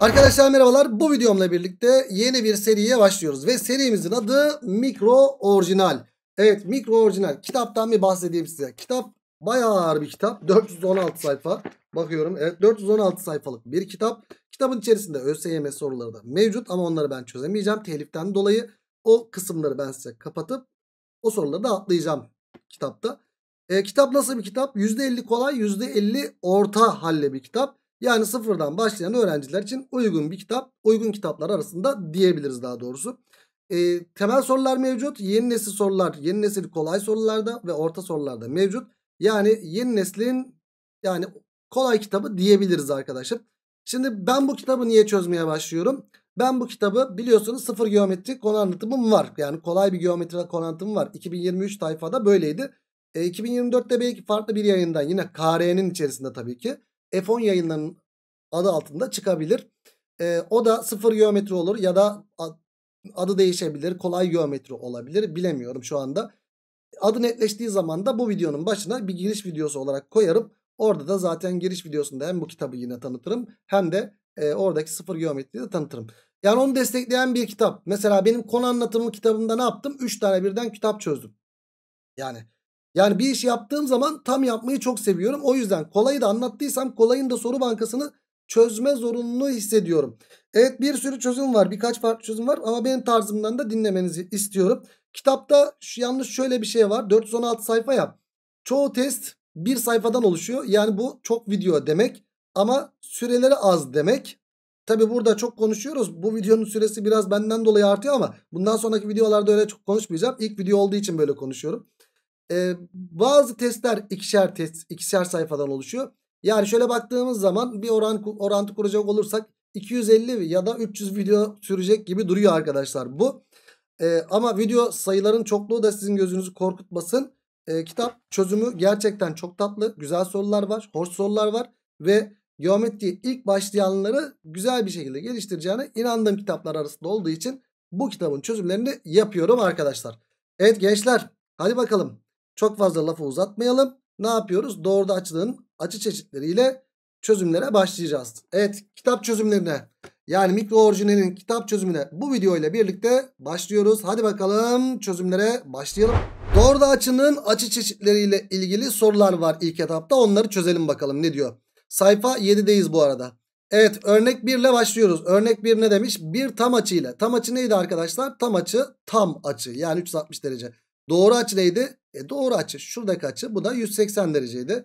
Arkadaşlar merhabalar bu videomla birlikte yeni bir seriye başlıyoruz ve serimizin adı Mikro Orijinal. Evet Mikro Orijinal kitaptan bir bahsedeyim size. Kitap bayağı ağır bir kitap 416 sayfa bakıyorum evet 416 sayfalık bir kitap. Kitabın içerisinde ÖSYM soruları da mevcut ama onları ben çözemeyeceğim teliften dolayı. O kısımları ben size kapatıp o soruları da atlayacağım kitapta. E, kitap nasıl bir kitap? %50 kolay %50 orta halle bir kitap. Yani sıfırdan başlayan öğrenciler için uygun bir kitap. Uygun kitaplar arasında diyebiliriz daha doğrusu. E, temel sorular mevcut. Yeni nesil sorular, yeni nesil kolay sorularda ve orta sorularda mevcut. Yani yeni neslin yani kolay kitabı diyebiliriz arkadaşlar. Şimdi ben bu kitabı niye çözmeye başlıyorum? Ben bu kitabı biliyorsunuz sıfır geometri konu anlatımım var. Yani kolay bir geometri konu anlatımım var. 2023 tayfada böyleydi. E, ee, 2024'te belki farklı bir yayından yine KR'nin içerisinde tabii ki. F10 yayınlarının adı altında çıkabilir. E, o da sıfır geometri olur ya da adı değişebilir. Kolay geometri olabilir. Bilemiyorum şu anda. Adı netleştiği zaman da bu videonun başına bir giriş videosu olarak koyarım. Orada da zaten giriş videosunda hem bu kitabı yine tanıtırım hem de e, oradaki sıfır geometriyi de tanıtırım. Yani onu destekleyen bir kitap. Mesela benim konu anlatımı kitabımda ne yaptım? 3 tane birden kitap çözdüm. Yani yani bir iş yaptığım zaman tam yapmayı çok seviyorum. O yüzden kolayı da anlattıysam kolayın da soru bankasını çözme zorunluluğu hissediyorum. Evet bir sürü çözüm var. Birkaç farklı çözüm var ama benim tarzımdan da dinlemenizi istiyorum. Kitapta şu, yalnız şöyle bir şey var. 416 sayfa yap. Çoğu test bir sayfadan oluşuyor. Yani bu çok video demek ama süreleri az demek. Tabi burada çok konuşuyoruz. Bu videonun süresi biraz benden dolayı artıyor ama bundan sonraki videolarda öyle çok konuşmayacağım. İlk video olduğu için böyle konuşuyorum e, bazı testler ikişer test, ikişer sayfadan oluşuyor. Yani şöyle baktığımız zaman bir oran orantı kuracak olursak 250 ya da 300 video sürecek gibi duruyor arkadaşlar bu. E, ama video sayıların çokluğu da sizin gözünüzü korkutmasın. E, kitap çözümü gerçekten çok tatlı. Güzel sorular var, hoş sorular var ve geometriye ilk başlayanları güzel bir şekilde geliştireceğine inandığım kitaplar arasında olduğu için bu kitabın çözümlerini yapıyorum arkadaşlar. Evet gençler hadi bakalım çok fazla lafı uzatmayalım. Ne yapıyoruz? Doğruda açılığın açı çeşitleriyle çözümlere başlayacağız. Evet kitap çözümlerine yani mikro orijinalin kitap çözümüne bu video ile birlikte başlıyoruz. Hadi bakalım çözümlere başlayalım. Doğruda açının açı çeşitleriyle ilgili sorular var ilk etapta. Onları çözelim bakalım ne diyor. Sayfa 7'deyiz bu arada. Evet örnek 1 ile başlıyoruz. Örnek 1 ne demiş? Bir tam açı ile. Tam açı neydi arkadaşlar? Tam açı tam açı yani 360 derece. Doğru açı neydi? E doğru açı şuradaki açı bu da 180 dereceydi.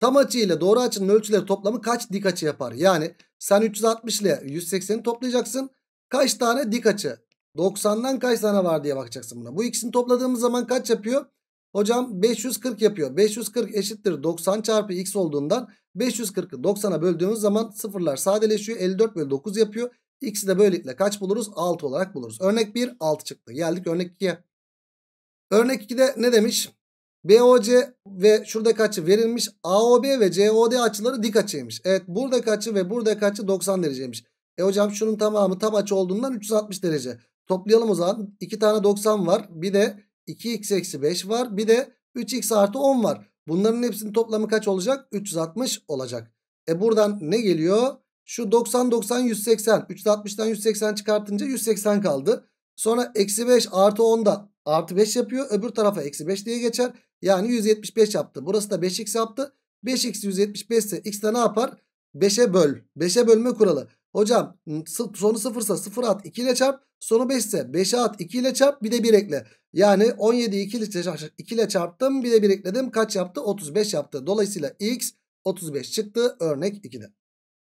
Tam açı ile doğru açının ölçüleri toplamı kaç dik açı yapar? Yani sen 360 ile 180'i toplayacaksın. Kaç tane dik açı? 90'dan kaç tane var diye bakacaksın buna. Bu ikisini topladığımız zaman kaç yapıyor? Hocam 540 yapıyor. 540 eşittir 90 çarpı x olduğundan 540'ı 90'a böldüğümüz zaman sıfırlar sadeleşiyor. 54 bölü 9 yapıyor. X'i de böylelikle kaç buluruz? 6 olarak buluruz. Örnek 1 6 çıktı. Geldik örnek 2'ye. Örnek 2'de ne demiş? BOC ve şuradaki açı verilmiş. AOB ve COD açıları dik açıymış. Evet buradaki açı ve buradaki açı 90 dereceymiş. E hocam şunun tamamı tam açı olduğundan 360 derece. Toplayalım o zaman. 2 tane 90 var. Bir de 2x eksi 5 var. Bir de 3x artı 10 var. Bunların hepsinin toplamı kaç olacak? 360 olacak. E buradan ne geliyor? Şu 90 90 180. 360'dan 180 çıkartınca 180 kaldı. Sonra eksi 5 artı 10 da artı 5 yapıyor. Öbür tarafa eksi 5 diye geçer. Yani 175 yaptı. Burası da 5x yaptı. 5x 175 ise x de ne yapar? 5'e böl. 5'e bölme kuralı. Hocam sonu 0 ise 0 at 2 ile çarp. Sonu 5 ise 5'e at 2 ile çarp. Bir de 1 ekle. Yani 17 2 ile, çarp, 2 ile çarptım. Bir de 1 ekledim. Kaç yaptı? 35 yaptı. Dolayısıyla x 35 çıktı. Örnek 2'de.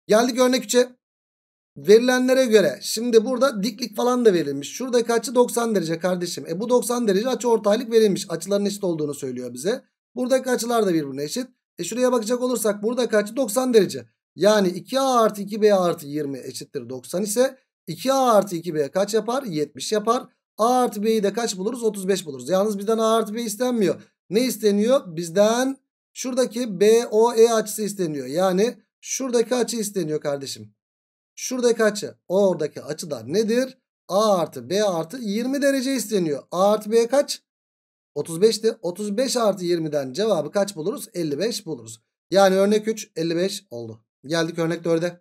Geldik örnek 3'e. Verilenlere göre şimdi burada diklik falan da verilmiş. Şuradaki açı 90 derece kardeşim. E bu 90 derece açı ortaylık verilmiş. Açıların eşit olduğunu söylüyor bize. Buradaki açılar da birbirine eşit. E şuraya bakacak olursak burada açı 90 derece. Yani 2A artı 2B artı 20 eşittir 90 ise 2A artı 2B kaç yapar? 70 yapar. A artı B'yi de kaç buluruz? 35 buluruz. Yalnız bizden A artı B istenmiyor. Ne isteniyor? Bizden şuradaki BOE açısı isteniyor. Yani şuradaki açı isteniyor kardeşim. Şuradaki açı oradaki açıdan nedir? A artı B artı 20 derece isteniyor. A artı B kaç? 35'ti. 35 artı 20'den cevabı kaç buluruz? 55 buluruz. Yani örnek 3 55 oldu. Geldik örnek 4'e.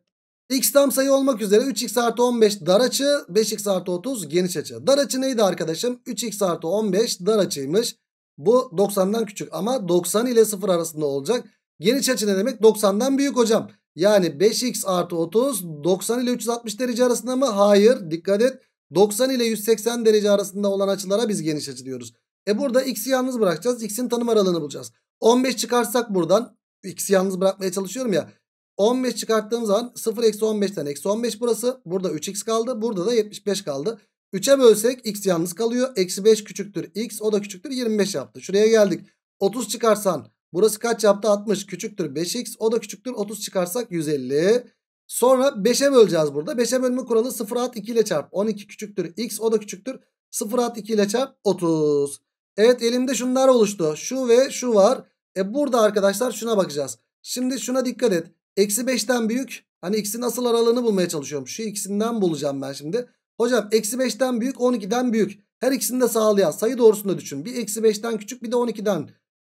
X tam sayı olmak üzere 3x artı 15 dar açı 5x artı 30 geniş açı. Dar açı neydi arkadaşım? 3x artı 15 dar açıymış. Bu 90'dan küçük ama 90 ile 0 arasında olacak. Geniş açı ne demek? 90'dan büyük hocam. Yani 5x artı 30 90 ile 360 derece arasında mı? Hayır. Dikkat et. 90 ile 180 derece arasında olan açılara biz geniş açı diyoruz. E burada x'i yalnız bırakacağız. X'in tanım aralığını bulacağız. 15 çıkarsak buradan x'i yalnız bırakmaya çalışıyorum ya. 15 çıkarttığım zaman 0 eksi 15'ten eksi 15 burası. Burada 3x kaldı. Burada da 75 kaldı. 3'e bölsek x yalnız kalıyor. Eksi 5 küçüktür x o da küçüktür 25 yaptı. Şuraya geldik. 30 çıkarsan Burası kaç yaptı? 60 küçüktür 5x. O da küçüktür 30 çıkarsak 150. Sonra 5'e böleceğiz burada. 5'e bölme kuralı 0 at 2 ile çarp. 12 küçüktür x o da küçüktür. 0 at 2 ile çarp 30. Evet elimde şunlar oluştu. Şu ve şu var. E burada arkadaşlar şuna bakacağız. Şimdi şuna dikkat et. Eksi 5'ten büyük. Hani x'in asıl aralığını bulmaya çalışıyorum. Şu x'inden bulacağım ben şimdi. Hocam eksi 5'ten büyük 12'den büyük. Her ikisini de sağlayan sayı doğrusunda düşün. Bir eksi 5'ten küçük bir de 12'den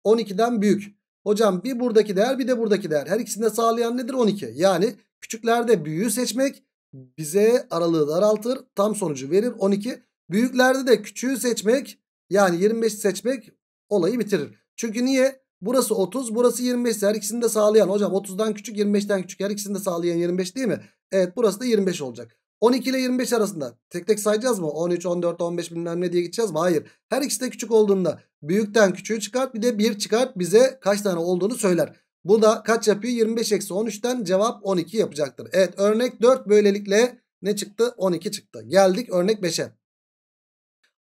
12'den büyük. Hocam bir buradaki değer bir de buradaki değer. Her ikisini de sağlayan nedir? 12. Yani küçüklerde büyüğü seçmek bize aralığı daraltır. Tam sonucu verir 12. Büyüklerde de küçüğü seçmek yani 25 seçmek olayı bitirir. Çünkü niye? Burası 30 burası 25 her ikisini de sağlayan. Hocam 30'dan küçük 25'ten küçük her ikisini de sağlayan 25 değil mi? Evet burası da 25 olacak. 12 ile 25 arasında tek tek sayacağız mı? 13, 14, 15 bilmem ne diye gideceğiz mi? Hayır. Her ikisi de küçük olduğunda büyükten küçüğü çıkart bir de 1 çıkart bize kaç tane olduğunu söyler. Bu da kaç yapıyor? 25 eksi 13'ten cevap 12 yapacaktır. Evet örnek 4 böylelikle ne çıktı? 12 çıktı. Geldik örnek 5'e.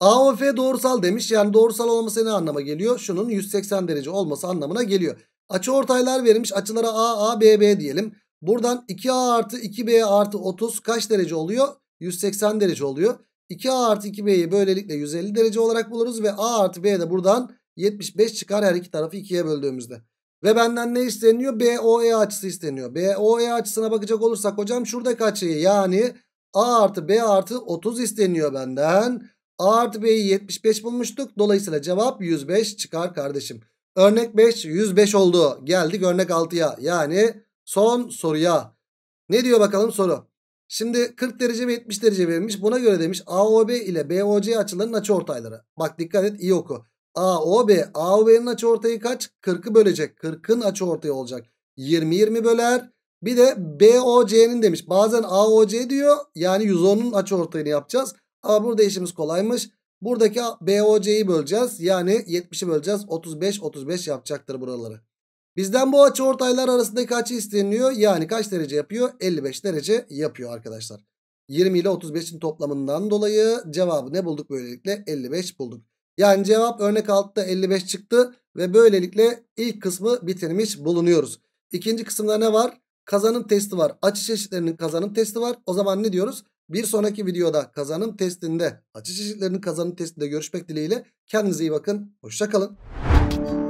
A ve F doğrusal demiş. Yani doğrusal olması ne anlama geliyor? Şunun 180 derece olması anlamına geliyor. Açı ortaylar verilmiş. Açılara A, A, B, B diyelim. Buradan 2A artı 2B artı 30 kaç derece oluyor? 180 derece oluyor. 2A artı 2B'yi böylelikle 150 derece olarak buluruz. Ve A artı B de buradan 75 çıkar her iki tarafı 2'ye böldüğümüzde. Ve benden ne isteniyor? BOE açısı isteniyor. BOE açısına bakacak olursak hocam şuradaki açıyı yani A artı B artı 30 isteniyor benden. A artı B'yi 75 bulmuştuk. Dolayısıyla cevap 105 çıkar kardeşim. Örnek 5 105 oldu. Geldik örnek 6'ya. Yani Son soruya. Ne diyor bakalım soru? Şimdi 40 derece ve 70 derece verilmiş. Buna göre demiş AOB ile BOC açılarının açıortayları. Bak dikkat et iyi oku. AOB, AOB'nin açıortayı kaç? 40'ı bölecek. 40'ın açıortayı olacak. 20 20 böler. Bir de BOC'nin demiş. Bazen AOC diyor. Yani 110'un açıortayını yapacağız. Ama burada işimiz kolaymış. Buradaki BOC'yi böleceğiz. Yani 70'i böleceğiz. 35 35 yapacaktır buraları. Bizden bu açı ortaylar arasındaki açı isteniyor. Yani kaç derece yapıyor? 55 derece yapıyor arkadaşlar. 20 ile 35'in toplamından dolayı cevabı ne bulduk böylelikle? 55 bulduk. Yani cevap örnek altta 55 çıktı ve böylelikle ilk kısmı bitirmiş bulunuyoruz. İkinci kısımda ne var? Kazanım testi var. Açı çeşitlerinin kazanım testi var. O zaman ne diyoruz? Bir sonraki videoda kazanım testinde, açı çeşitlerinin kazanım testinde görüşmek dileğiyle. Kendinize iyi bakın. Hoşçakalın.